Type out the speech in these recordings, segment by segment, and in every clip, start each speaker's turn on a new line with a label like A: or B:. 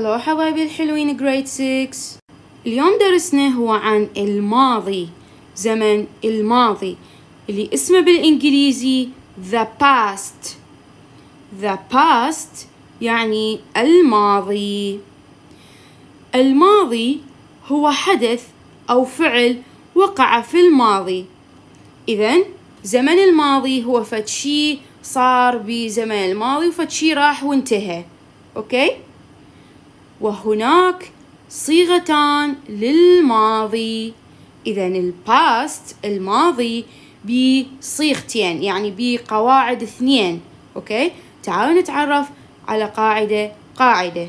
A: هلو حبايبي الحلوين جريد 6 اليوم درسنا هو عن الماضي زمن الماضي اللي اسمه بالانجليزي the past the past يعني الماضي الماضي هو حدث او فعل وقع في الماضي اذا زمن الماضي هو فد شي صار بزمن الماضي وفد شي راح وانتهى اوكي okay? وهناك صيغتان للماضي إذا الباست الماضي بصيغتين يعني بقواعد اثنين أوكي تعالوا نتعرف على قاعدة قاعدة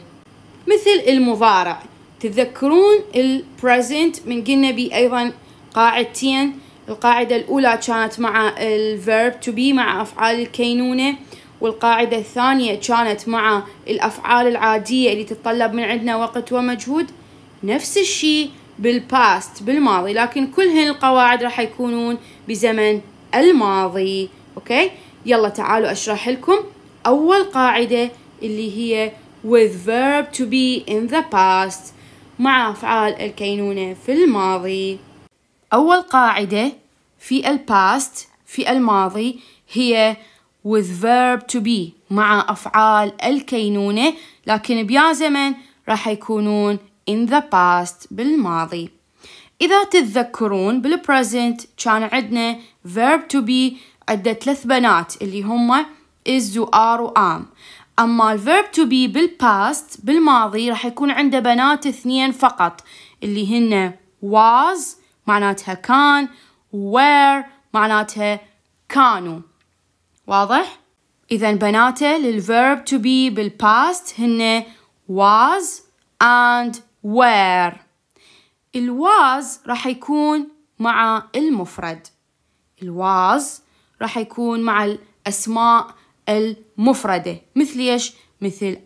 A: مثل المضارع تتذكرون البريزنت من قلنا بي أيضا قاعدتين القاعدة الأولى كانت مع الفيرب to be مع أفعال الكينونة والقاعدة الثانية كانت مع الأفعال العادية اللي تتطلب من عندنا وقت ومجهود نفس الشيء بالباست بالماضي لكن كل هن القواعد راح يكونون بزمن الماضي أوكي يلا تعالوا أشرح لكم أول قاعدة اللي هي with verb to be in the past مع أفعال الكينونة في الماضي أول قاعدة في الباست في الماضي هي with verb to be مع أفعال الكينونة لكن بيا زمن راح يكونون in the past بالماضي إذا تتذكرون بالبريزنت كان عندنا verb to be عدة ثلاث بنات اللي هما is و are و am أما الverb to be بالpast بالماضي راح يكون عنده بنات اثنين فقط اللي هن was معناتها كان were معناتها كانوا واضح؟ إذا بناته للverb to be بالpast هن was and were الواز راح يكون مع المفرد الواز راح يكون مع الأسماء المفردة مثل إيش؟ مثل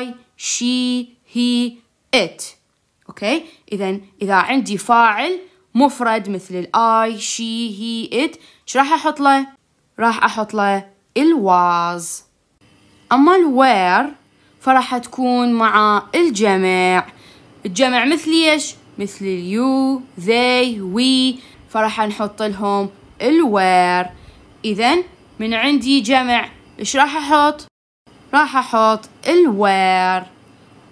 A: I, she, he, it أوكي؟ إذا إذا عندي فاعل مفرد مثل I, she, he, it، إيش راح أحط له؟ راح أحط له ال was أما ال where فراح تكون مع الجمع الجمع مثل ايش مثل you they we فراح نحط لهم ال where إذا من عندي جمع إيش راح أحط راح أحط ال where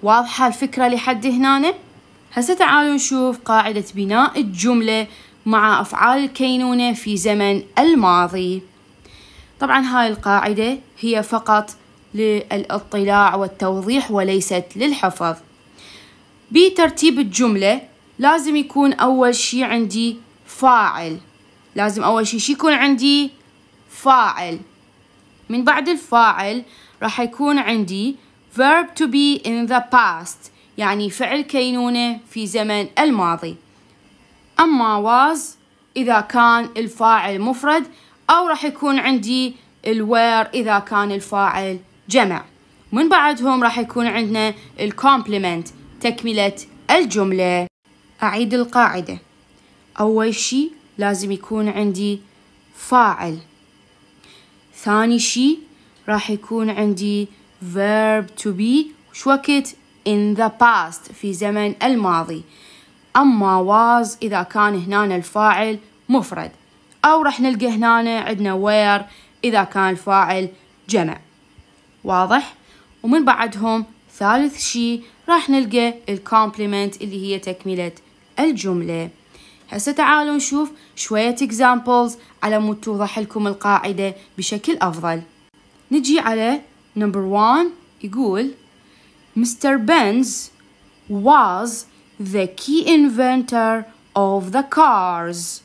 A: واضحة الفكرة لحد هنا هسه تعالوا نشوف قاعدة بناء الجملة مع أفعال الكينونة في زمن الماضي طبعا هاي القاعدة هي فقط للاطلاع والتوضيح وليست للحفظ بترتيب الجملة لازم يكون أول شي عندي فاعل لازم أول شي شي يكون عندي فاعل من بعد الفاعل راح يكون عندي verb to be in the past يعني فعل كينونة في زمن الماضي أما was إذا كان الفاعل مفرد أو راح يكون عندي الوير إذا كان الفاعل جمع من بعدهم راح يكون عندنا الكومبلمنت تكملة الجملة أعيد القاعدة أول شي لازم يكون عندي فاعل ثاني شي راح يكون عندي verb to be شو وقت in the past في زمن الماضي أما was إذا كان هنا الفاعل مفرد أو راح نلقى هنا عندنا وير إذا كان الفاعل جمع واضح؟ ومن بعدهم ثالث شي راح نلقى الكومبلمنت اللي هي تكملة الجملة هسه تعالوا نشوف شوية examples على مود توضح لكم القاعدة بشكل أفضل نجي على نمبر one يقول Mr. Benz was the key inventor of the cars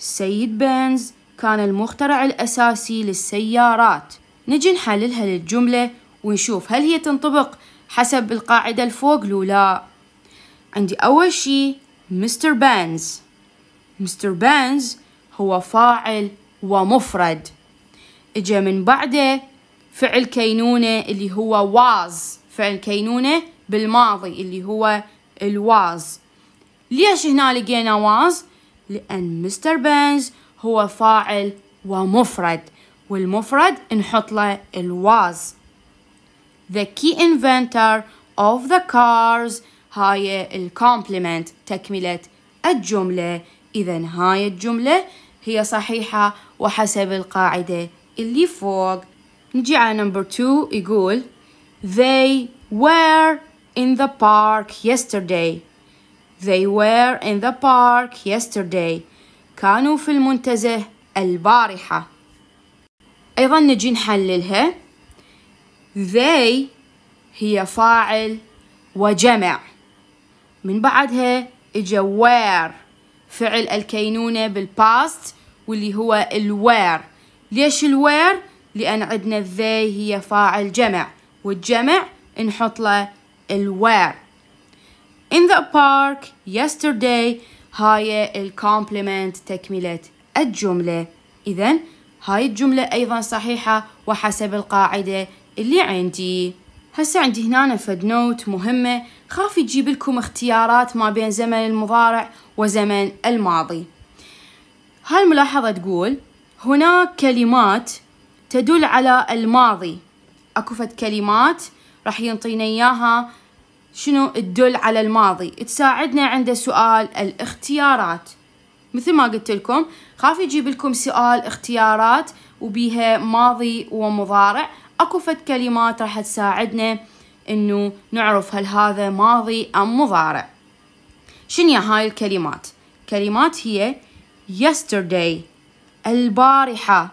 A: السيد بنز كان المخترع الأساسي للسيارات نجي نحللها للجملة ونشوف هل هي تنطبق حسب القاعدة الفوق لو لا عندي أول شي مستر بانز مستر بانز هو فاعل ومفرد اجا من بعده فعل كينونة اللي هو واز فعل كينونة بالماضي اللي هو الواز ليش هنا لقينا واز لأن مستر بنز هو فاعل ومفرد والمفرد نحط له الواز the key inventor of the cars هاي الكومبلمنت تكملة الجملة إذا هاي الجملة هي صحيحة وحسب القاعدة اللي فوق نجي على نمبر 2 يقول they were in the park yesterday They were in the park yesterday. كانوا في المنتزه البارحة. أيضا نجي نحللها. They هي فاعل وجمع. من بعدها إجا were فعل الكينونة بالباست واللي هو الوير ليش الوير؟ لأن عندنا they هي فاعل جمع والجمع نحط له الوير in the park yesterday هاي الكومبلمنت تكملة الجملة إذا هاي الجملة أيضا صحيحة وحسب القاعدة اللي عندي هسا عندي هنا فد نوت مهمة خاف يجيب لكم اختيارات ما بين زمن المضارع وزمن الماضي هاي الملاحظة تقول هناك كلمات تدل على الماضي أكو فد كلمات راح ينطينا إياها شنو تدل على الماضي تساعدنا عند سؤال الاختيارات مثل ما قلت لكم خاف يجيب لكم سؤال اختيارات وبيها ماضي ومضارع اكو فد كلمات راح تساعدنا انه نعرف هل هذا ماضي ام مضارع شنو هاي الكلمات كلمات هي yesterday البارحة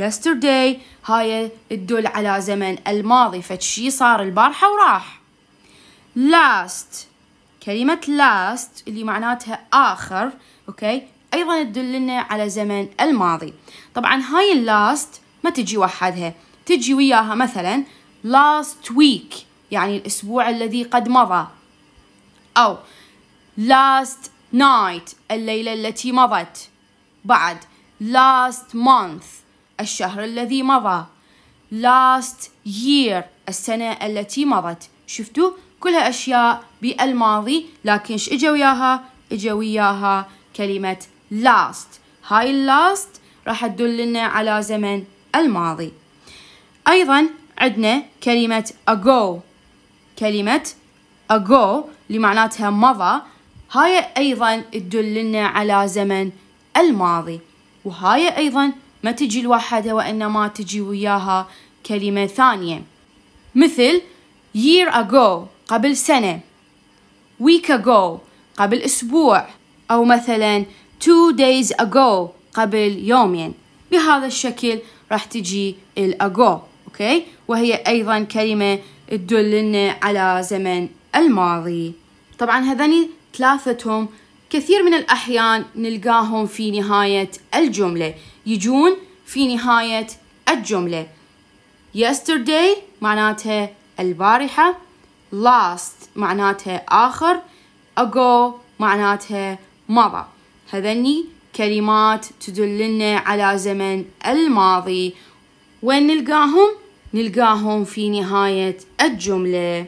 A: yesterday هاي تدل على زمن الماضي فشي صار البارحة وراح last كلمة last اللي معناتها آخر أوكي أيضا تدلنا على زمن الماضي طبعا هاي last ما تجي وحدها تجي وياها مثلا last week يعني الأسبوع الذي قد مضى أو last night الليلة التي مضت بعد last month الشهر الذي مضى last year السنة التي مضت شفتوا كلها أشياء بالماضي لكن إيش إجا وياها إجا وياها كلمة last هاي اللاست راح تدلنا على زمن الماضي أيضا عندنا كلمة ago كلمة ago اللي معناتها مضى هاي أيضا تدلنا على زمن الماضي وهاي أيضا ما تجي لوحدها وإنما تجي وياها كلمة ثانية مثل year ago قبل سنة week ago قبل أسبوع أو مثلا two days ago قبل يومين بهذا الشكل راح تجي ال ago أوكي وهي أيضا كلمة تدلنا على زمن الماضي طبعا هذني ثلاثتهم كثير من الأحيان نلقاهم في نهاية الجملة يجون في نهاية الجملة yesterday معناتها البارحة last معناتها آخر ago معناتها مضى هذني كلمات تدلنا على زمن الماضي وين نلقاهم؟ نلقاهم في نهاية الجملة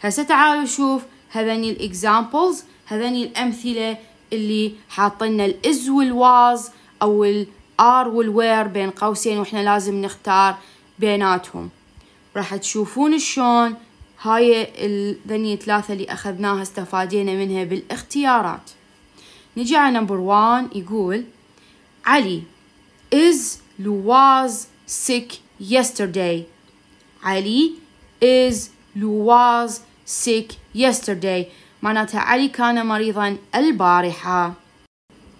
A: هسه تعالوا شوف هذني الاكزامبلز هذني الأمثلة اللي حاطلنا الإز والواز أو الآر والوير بين قوسين وإحنا لازم نختار بيناتهم راح تشوفون شلون هاي الذنية ثلاثة اللي أخذناها استفادينا منها بالاختيارات نجي على نمبر وان يقول علي is لواز sick yesterday علي is لواز sick yesterday معناتها علي كان مريضا البارحة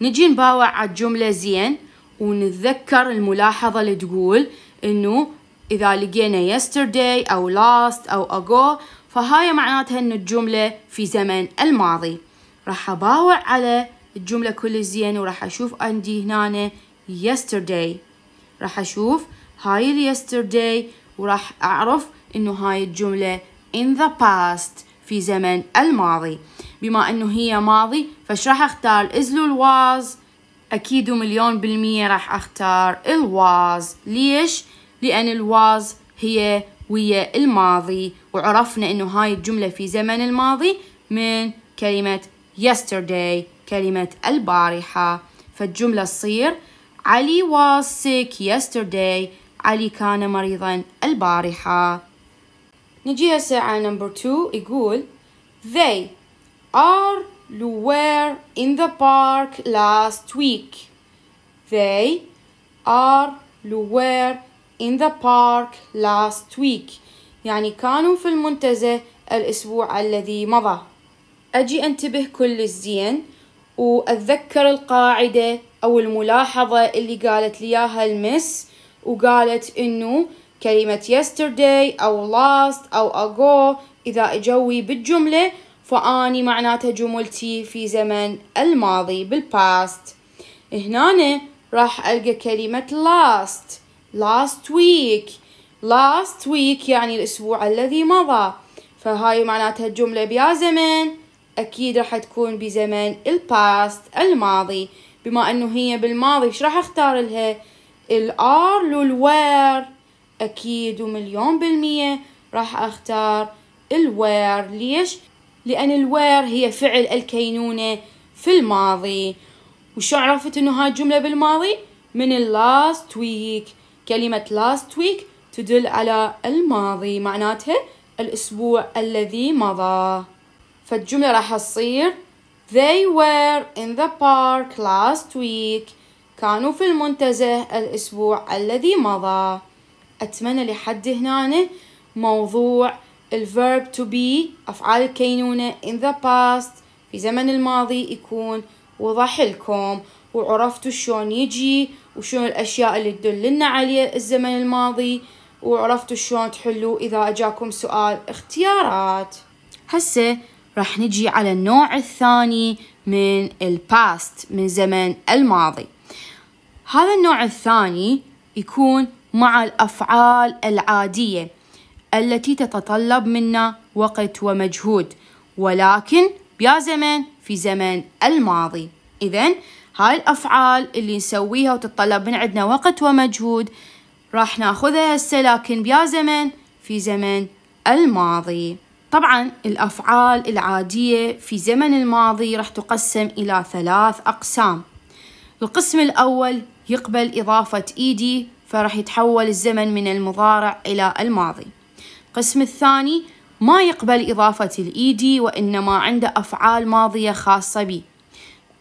A: نجي نباوع على الجملة زين ونتذكر الملاحظة اللي تقول انه إذا لقينا yesterday أو last أو ago فهاي معناتها أن الجملة في زمن الماضي راح أباوع على الجملة كل زين وراح أشوف عندي هنا yesterday راح أشوف هاي ال yesterday وراح أعرف أنه هاي الجملة in the past في زمن الماضي بما أنه هي ماضي فش راح أختار إزلو الواز أكيد مليون بالمية راح أختار الواز ليش؟ لأن الواز هي ويا الماضي وعرفنا أنه هاي الجملة في زمن الماضي من كلمة yesterday كلمة البارحة فالجملة تصير علي was sick yesterday علي كان مريضا البارحة نجي هسه على نمبر 2 يقول they are were in the park last week they are were in the park last week يعني كانوا في المنتزه الأسبوع الذي مضى أجي أنتبه كل الزين وأتذكر القاعدة أو الملاحظة اللي قالت لي إياها المس وقالت إنه كلمة yesterday أو last أو ago إذا أجوي بالجملة فأني معناتها جملتي في زمن الماضي بالباست هنا راح ألقى كلمة last last week last week يعني الأسبوع الذي مضى فهاي معناتها الجملة بيا زمن أكيد راح تكون بزمن past الماضي بما أنه هي بالماضي إيش راح أختار لها ال are لو الوير أكيد ومليون بالمية راح أختار الوير ليش؟ لأن الوير هي فعل الكينونة في الماضي وشو عرفت أنه هاي الجملة بالماضي؟ من ال last week كلمة last week تدل على الماضي معناتها الأسبوع الذي مضى فالجملة راح تصير They were in the park last week كانوا في المنتزه الأسبوع الذي مضى أتمنى لحد هنا موضوع الverb to be أفعال الكينونة in the past في زمن الماضي يكون وضح لكم وعرفتوا شلون يجي وشنو الأشياء اللي تدلنا عليه الزمن الماضي وعرفتوا شلون تحلوا إذا أجاكم سؤال اختيارات هسه راح نجي على النوع الثاني من الباست من زمن الماضي هذا النوع الثاني يكون مع الأفعال العادية التي تتطلب منا وقت ومجهود ولكن بيا زمن في زمن الماضي إذا هاي الأفعال اللي نسويها وتتطلب من عندنا وقت ومجهود راح ناخذها هسه لكن بيا زمن في زمن الماضي طبعا الأفعال العادية في زمن الماضي راح تقسم إلى ثلاث أقسام القسم الأول يقبل إضافة إيدي e فراح يتحول الزمن من المضارع إلى الماضي القسم الثاني ما يقبل إضافة الإيدي e وإنما عنده أفعال ماضية خاصة به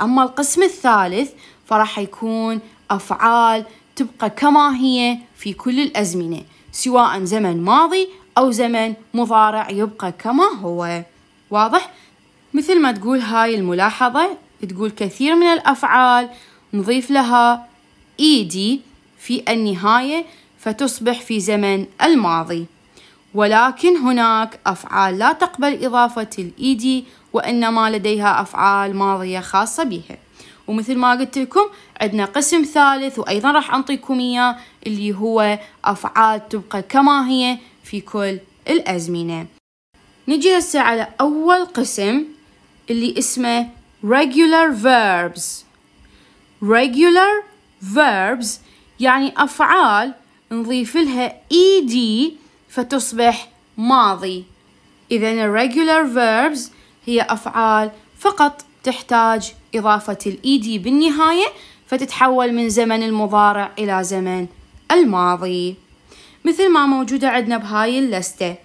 A: أما القسم الثالث فراح يكون أفعال تبقى كما هي في كل الأزمنة سواء زمن ماضي أو زمن مضارع يبقى كما هو واضح؟ مثل ما تقول هاي الملاحظة تقول كثير من الأفعال نضيف لها إيدي e في النهاية فتصبح في زمن الماضي ولكن هناك أفعال لا تقبل إضافة الإيدي e وإنما لديها أفعال ماضية خاصة بها ومثل ما قلت لكم عندنا قسم ثالث وأيضا راح أنطيكم إياه اللي هو أفعال تبقى كما هي في كل الأزمنة نجي هسه على أول قسم اللي اسمه regular verbs regular verbs يعني أفعال نضيف لها ed فتصبح ماضي إذا regular verbs هي أفعال فقط تحتاج إضافة الإيدي بالنهاية فتتحول من زمن المضارع إلى زمن الماضي مثل ما موجودة عندنا بهاي اللستة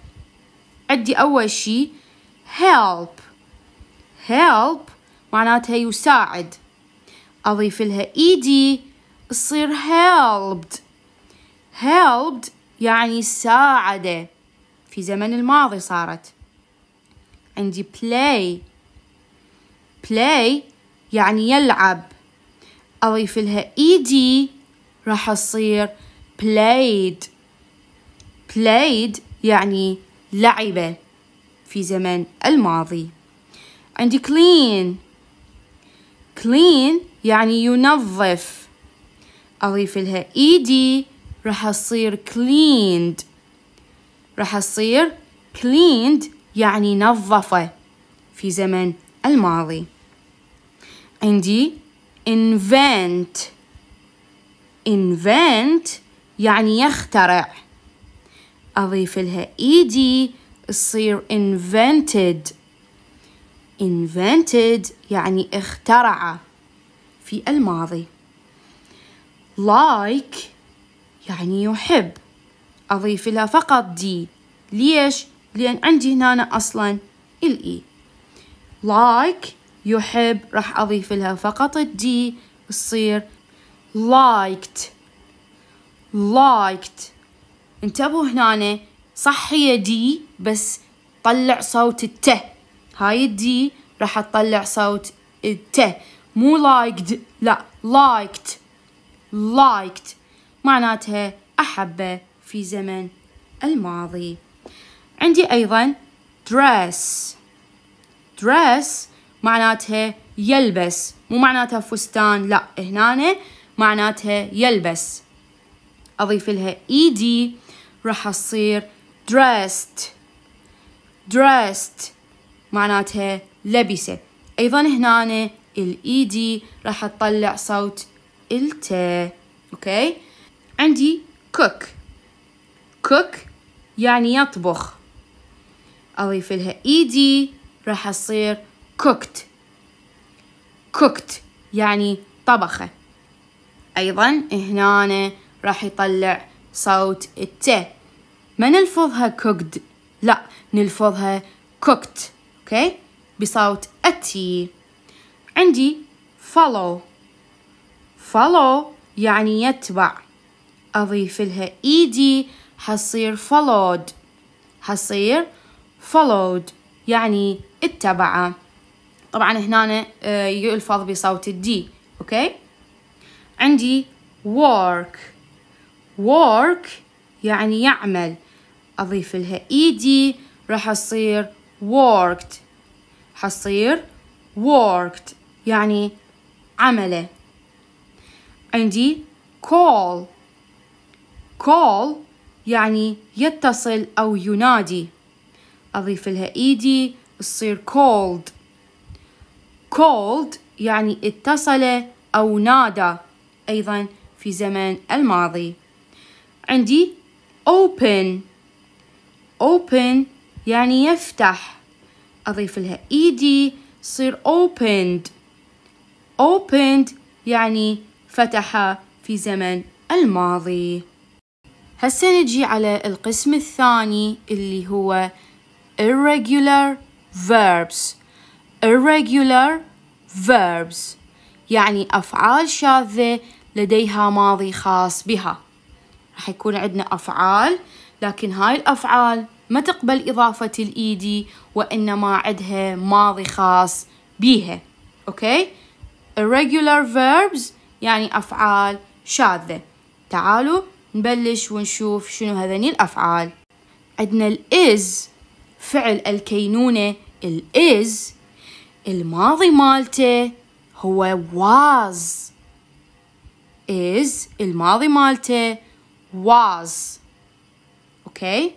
A: عندي أول شي help help معناتها يساعد أضيف لها إيدي تصير helped helped يعني ساعده في زمن الماضي صارت عندي play play يعني يلعب أضيف لها ed راح أصير played played يعني لعبة في زمن الماضي عندي clean clean يعني ينظف أضيف لها ed راح أصير cleaned راح أصير cleaned يعني نظف في زمن الماضي عندي invent invent يعني يخترع أضيف لها ed تصير invented invented يعني اخترع في الماضي like يعني يحب أضيف لها فقط دي ليش؟ لأن عندي هنا أصلا الإي like يحب راح أضيف لها فقط الدي تصير liked liked انتبهوا هنا صح هي دي بس طلع صوت الت هاي الدي راح تطلع صوت الت مو liked لا liked liked معناتها أحبه في زمن الماضي عندي أيضا dress dress معناتها يلبس مو معناتها فستان لا هنا معناتها يلبس أضيف لها ed راح أصير dressed dressed معناتها لبسة أيضا هنا ال ed راح تطلع صوت الت أوكي عندي cook cook يعني يطبخ أضيف لها ed راح أصير cooked cooked يعني طبخة أيضا هنا راح يطلع صوت الت ما نلفظها cooked لا نلفظها cooked okay? بصوت التي عندي follow follow يعني يتبع أضيف لها ed حصير followed حصير followed يعني اتبعه طبعا هنا آه، يلفظ بصوت الدي اوكي عندي work work يعني يعمل أضيف لها دي e راح اصير worked حصير worked يعني عمله عندي call call يعني يتصل أو ينادي أضيف لها إيدي تصير cold cold يعني اتصل أو نادى أيضا في زمن الماضي عندي open open يعني يفتح أضيف لها إيدي تصير opened opened يعني فتح في زمن الماضي هسه نجي على القسم الثاني اللي هو irregular verbs irregular verbs يعني أفعال شاذة لديها ماضي خاص بها راح يكون عندنا أفعال لكن هاي الأفعال ما تقبل إضافة الإيدي e وإنما عدها ماضي خاص بيها أوكي irregular verbs يعني أفعال شاذة تعالوا نبلش ونشوف شنو هذني الأفعال عندنا is فعل الكينونة الإز الماضي مالته هو was is الماضي مالته was اوكي okay.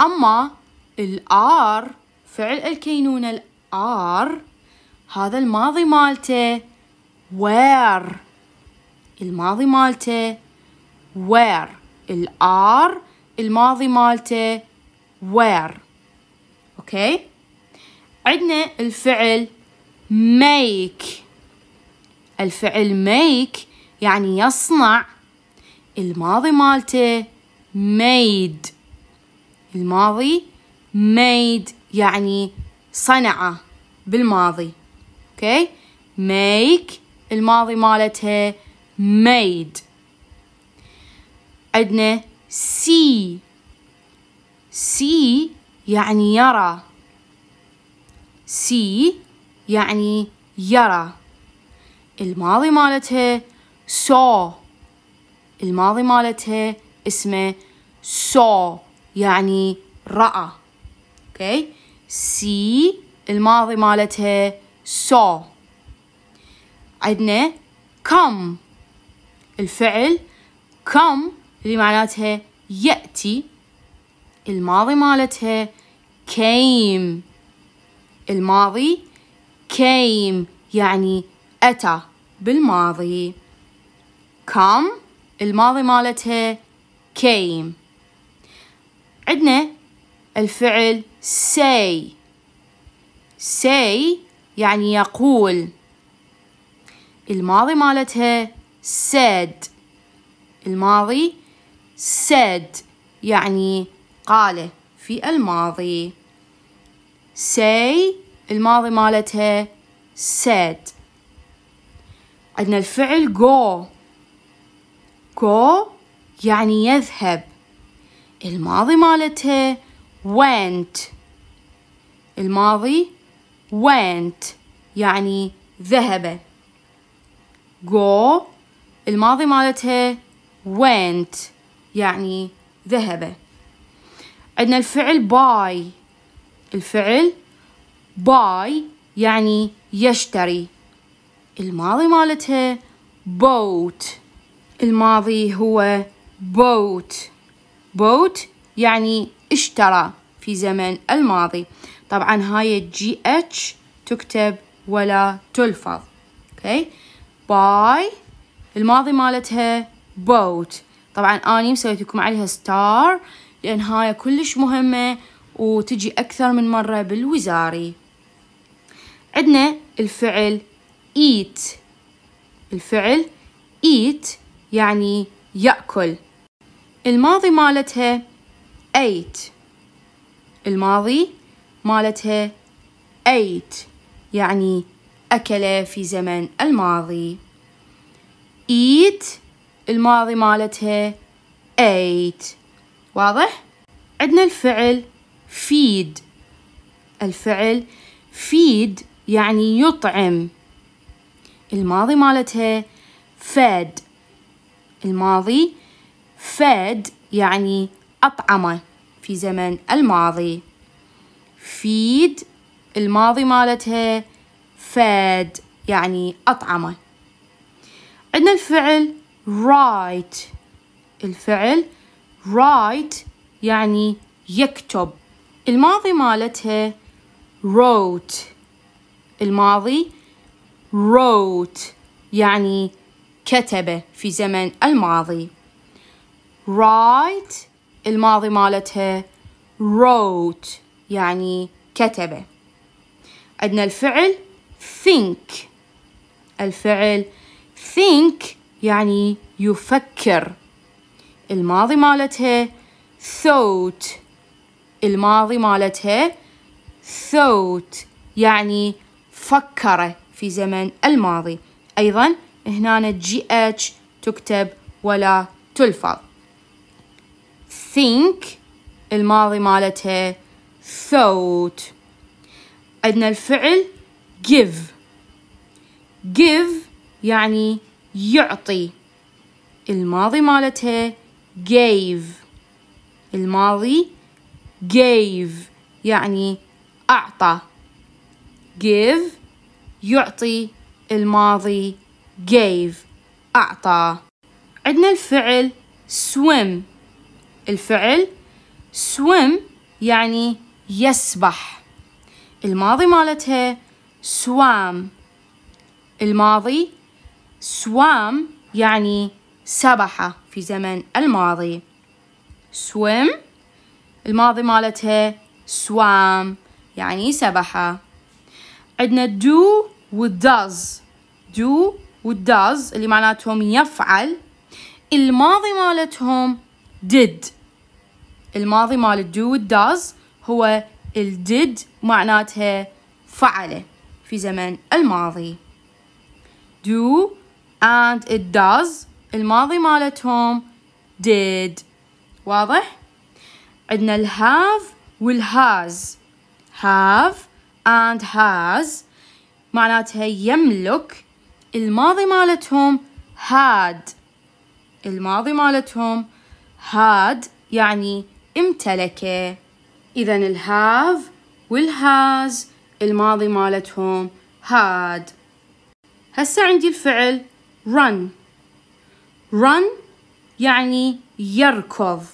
A: اما الار فعل الكينونة الار هذا الماضي مالته where الماضي مالته where الار الماضي مالته where أوكي عندنا الفعل make الفعل make يعني يصنع الماضي مالته made الماضي made يعني صنع بالماضي اوكي make الماضي مالتها made عندنا see سي يعني يرى سي يعني يرى الماضي مالتها سو الماضي مالتها اسمه سو يعني رأى اوكي سي الماضي مالتها سو عندنا كم الفعل كم اللي معناتها يأتي الماضي مالتها came الماضي came يعني أتى بالماضي come الماضي مالتها came عندنا الفعل say say يعني يقول الماضي مالتها said الماضي said يعني قال في الماضي say الماضي مالتها said عندنا الفعل go go يعني يذهب الماضي مالتها went الماضي went يعني ذهب go الماضي مالتها went يعني ذهب عندنا الفعل باي الفعل باي يعني يشتري الماضي مالتها بوت الماضي هو بوت بوت يعني اشترى في زمن الماضي طبعا هاي جي اتش تكتب ولا تلفظ اوكي باي الماضي مالتها بوت طبعا اني مسويت لكم عليها ستار لأن هاي كلش مهمة وتجي أكثر من مرة بالوزاري عندنا الفعل eat الفعل eat يعني يأكل الماضي مالتها ate الماضي مالتها ate يعني أكل في زمن الماضي eat الماضي مالتها ate واضح عندنا الفعل feed الفعل feed يعني يطعم الماضي مالتها fed الماضي fed يعني أطعمه في زمن الماضي feed الماضي مالتها fed يعني أطعمه عندنا الفعل write الفعل write يعني يكتب الماضي مالتها wrote الماضي wrote يعني كتب في زمن الماضي write الماضي مالتها wrote يعني كتب عندنا الفعل think الفعل think يعني يفكر الماضي مالتها thought الماضي مالتها thought يعني فكر في زمن الماضي أيضا هنا جي اتش تكتب ولا تلفظ think الماضي مالتها thought عندنا الفعل give give يعني يعطي الماضي مالتها gave الماضي gave يعني أعطى give يعطي الماضي gave أعطى عندنا الفعل swim الفعل swim يعني يسبح الماضي مالتها swam الماضي swam يعني سبح في زمن الماضي swim الماضي مالتها swam يعني سبح عندنا do does do does اللي معناتهم يفعل الماضي مالتهم did الماضي مال do does هو ال did معناتها فعله في زمن الماضي do and it does الماضي مالتهم did واضح عندنا ال have وال has have and has معناتها يملك الماضي مالتهم had الماضي مالتهم had يعني امتلك إذا ال have وال has الماضي مالتهم had هسه عندي الفعل run run يعني يركض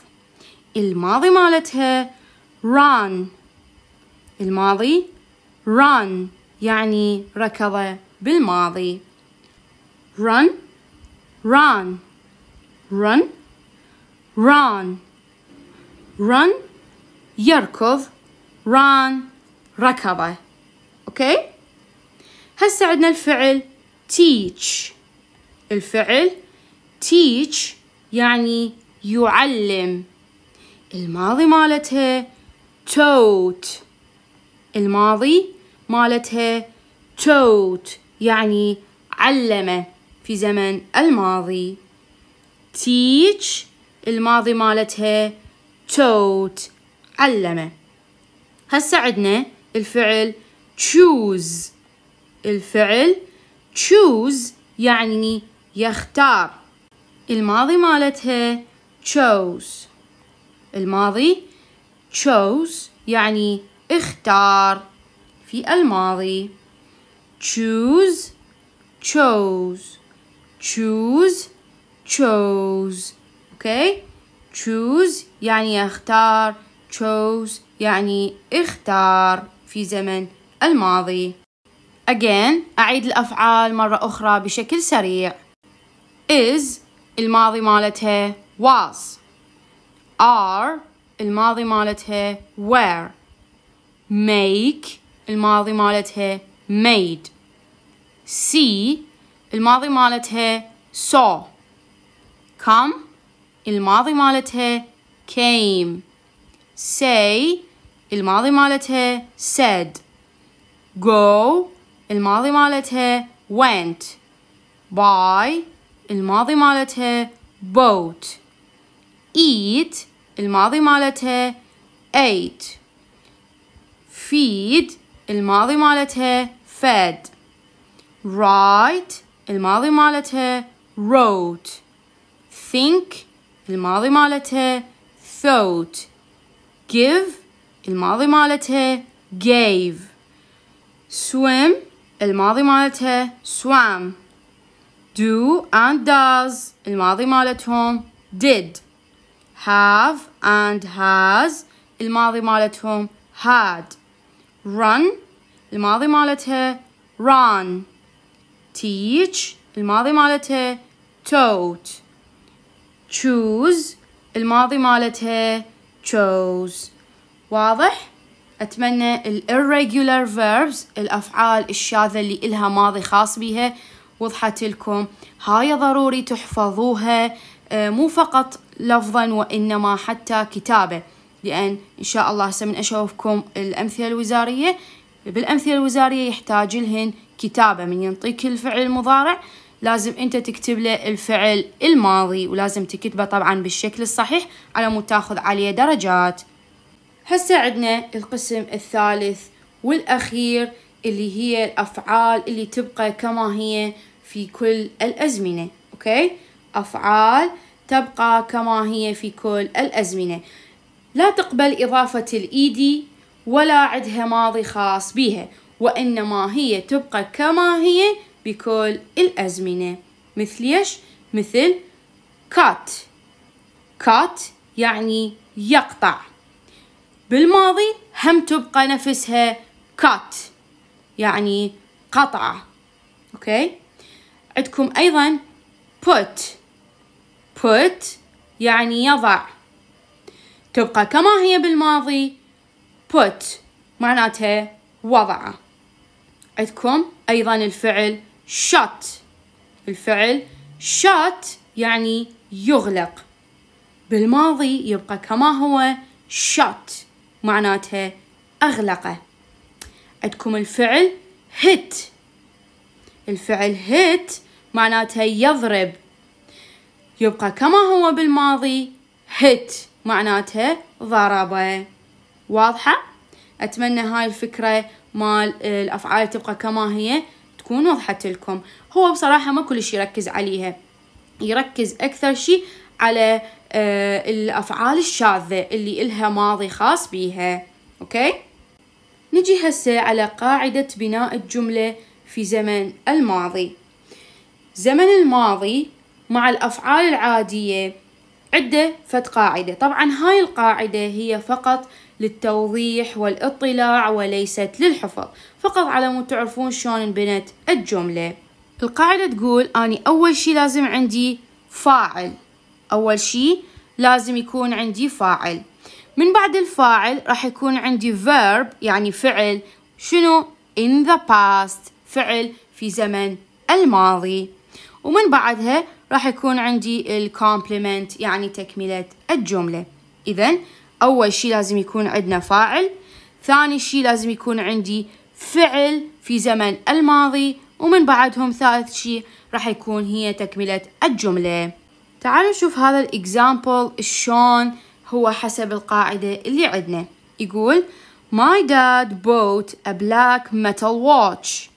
A: الماضي مالتها run الماضي run يعني ركض بالماضي run run run run run يركض run ركض اوكي هسه عندنا الفعل teach الفعل teach يعني يعلم الماضي مالتها taught الماضي مالتها taught يعني علم في زمن الماضي teach الماضي مالتها taught علم هسه عندنا الفعل choose الفعل choose يعني يختار الماضي مالتها chose الماضي chose يعني اختار في الماضي choose chose choose chose okay? choose يعني اختار chose يعني اختار في زمن الماضي again أعيد الأفعال مرة أخرى بشكل سريع is الماضي مالتها was are الماضي مالتها were make الماضي مالتها made see الماضي مالتها saw come الماضي مالتها came say الماضي مالتها said go الماضي مالتها went buy الماضي مالتها boat eat الماضي مالتها ate feed الماضي مالتها fed write الماضي مالتها wrote think الماضي مالتها thought give الماضي مالتها gave swim الماضي مالتها swam do and does الماضي مالتهم did have and has الماضي مالتهم had run الماضي مالتها run teach الماضي مالتها taught choose الماضي مالتها chose واضح؟ أتمنى ال irregular verbs الأفعال الشاذة اللي إلها ماضي خاص بيها وضحت لكم هاي ضروري تحفظوها آه، مو فقط لفظا وإنما حتى كتابة لأن إن شاء الله سمن من أشوفكم الأمثلة الوزارية بالأمثلة الوزارية يحتاج لهن كتابة من ينطيك الفعل المضارع لازم أنت تكتب له الفعل الماضي ولازم تكتبه طبعا بالشكل الصحيح على متاخذ تاخذ عليه درجات هسا عندنا القسم الثالث والأخير اللي هي الأفعال اللي تبقى كما هي في كل الأزمنة أوكي أفعال تبقى كما هي في كل الأزمنة لا تقبل إضافة الإيدي ولا عدها ماضي خاص بها وإنما هي تبقى كما هي بكل الأزمنة مثل يش مثل cut cut يعني يقطع بالماضي هم تبقى نفسها cut يعني قطع أوكي عندكم أيضا put put يعني يضع تبقى كما هي بالماضي put معناتها وضع عندكم أيضا الفعل shut الفعل shut يعني يغلق بالماضي يبقى كما هو shut معناتها أغلقه عندكم الفعل hit الفعل hit معناتها يضرب يبقى كما هو بالماضي هت معناتها ضربه واضحة؟ أتمنى هاي الفكرة مال الأفعال تبقى كما هي تكون وضحت لكم هو بصراحة ما كلش يركز عليها يركز أكثر شيء على آه، الأفعال الشاذة اللي إلها ماضي خاص بيها أوكي؟ نجي هسه على قاعدة بناء الجملة في زمن الماضي زمن الماضي مع الأفعال العادية عدة فد قاعدة طبعا هاي القاعدة هي فقط للتوضيح والاطلاع وليست للحفظ فقط على تعرفون شلون انبنت الجملة القاعدة تقول أني أول شي لازم عندي فاعل أول شي لازم يكون عندي فاعل من بعد الفاعل راح يكون عندي verb يعني فعل شنو in the past فعل في زمن الماضي ومن بعدها راح يكون عندي الكومبلمنت يعني تكملة الجملة إذا أول شي لازم يكون عندنا فاعل ثاني شي لازم يكون عندي فعل في زمن الماضي ومن بعدهم ثالث شي راح يكون هي تكملة الجملة تعالوا نشوف هذا الاكزامبل شلون هو حسب القاعدة اللي عندنا يقول My dad bought a black metal watch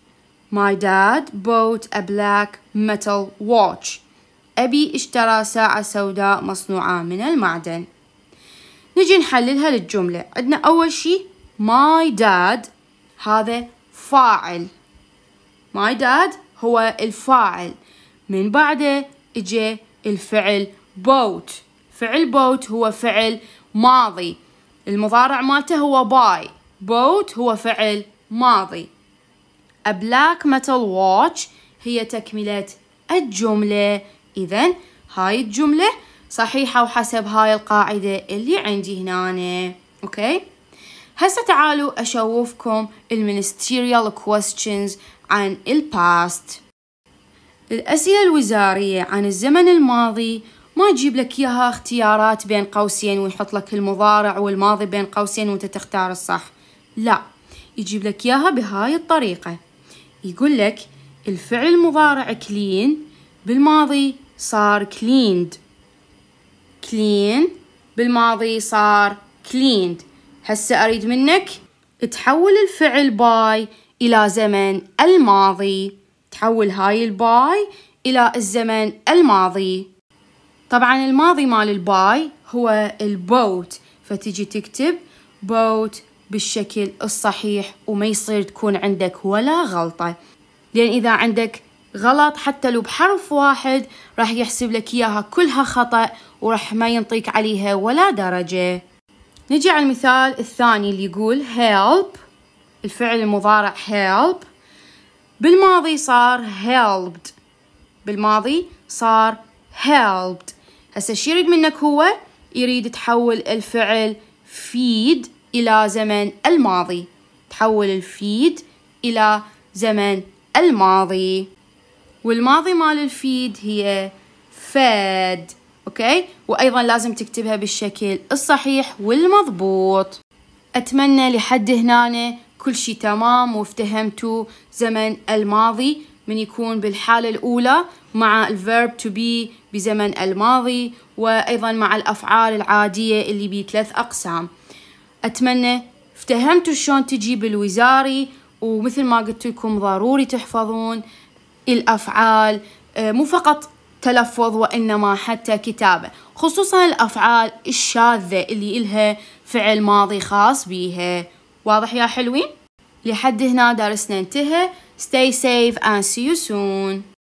A: My dad bought a black metal watch. أبي اشترى ساعة سوداء مصنوعة من المعدن. نجي نحللها للجملة. عندنا أول شيء my dad هذا فاعل. my dad هو الفاعل. من بعده اجى الفعل bought. فعل bought هو فعل ماضي. المضارع مالته هو buy. bought هو فعل ماضي. A black metal watch هي تكملة الجملة إذا هاي الجملة صحيحة وحسب هاي القاعدة اللي عندي هنا أوكي هسا تعالوا أشوفكم الministerial questions عن الباست الأسئلة الوزارية عن الزمن الماضي ما أجيب لك إياها اختيارات بين قوسين ويحط لك المضارع والماضي بين قوسين وأنت تختار الصح لا يجيب لك إياها بهاي الطريقة يقول لك الفعل مضارع كلين بالماضي صار كليند كلين بالماضي صار كليند هسه أريد منك تحول الفعل باي إلى زمن الماضي تحول هاي الباي إلى الزمن الماضي طبعا الماضي مال الباي هو البوت فتجي تكتب بوت بالشكل الصحيح وما يصير تكون عندك ولا غلطة لأن إذا عندك غلط حتى لو بحرف واحد راح يحسب لك إياها كلها خطأ وراح ما ينطيك عليها ولا درجة نجي على المثال الثاني اللي يقول help الفعل المضارع help بالماضي صار helped بالماضي صار helped هسه شو يريد منك هو يريد تحول الفعل feed إلى زمن الماضي تحول الفيد إلى زمن الماضي والماضي مال الفيد هي فاد أوكي وأيضا لازم تكتبها بالشكل الصحيح والمضبوط أتمنى لحد هنا كل شي تمام وافتهمتوا زمن الماضي من يكون بالحالة الأولى مع الفيرب to be بزمن الماضي وأيضا مع الأفعال العادية اللي بثلاث أقسام أتمنى افتهمتوا شلون تجيب الوزاري ومثل ما قلت لكم ضروري تحفظون الأفعال آه، مو فقط تلفظ وإنما حتى كتابة خصوصا الأفعال الشاذة اللي إلها فعل ماضي خاص بيها واضح يا حلوين؟ لحد هنا درسنا انتهى stay safe and see you soon